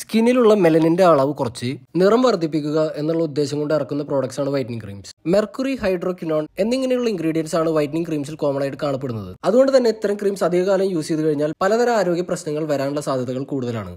സ്കിന്നിലുള്ള മെലനിന്റെ അളവ് കുറച്ച് നിറം വർദ്ധിപ്പിക്കുക എന്നുള്ള ഉദ്ദേശം കൊണ്ട് ഇറക്കുന്ന പ്രോഡക്ട്സ് ആണ് വൈറ്റനിങ് ക്രീംസ് മെർക്കുറി ഹൈഡ്രോക്കിനോൺ എന്നിങ്ങനെയുള്ള ഇൻഗ്രീഡിയൻസ് ആണ് വൈറ്റനിങ് ക്രീംസിൽ കോമൺ ആയിട്ട് കാണപ്പെടുന്നത് അതുകൊണ്ട് തന്നെ ഇത്തരം ക്രീംസ് അധികകാലം യൂസ് ചെയ്ത് കഴിഞ്ഞാൽ പലതരം ആരോഗ്യ പ്രശ്നങ്ങൾ വരാനുള്ള സാധ്യതകൾ കൂടുതലാണ്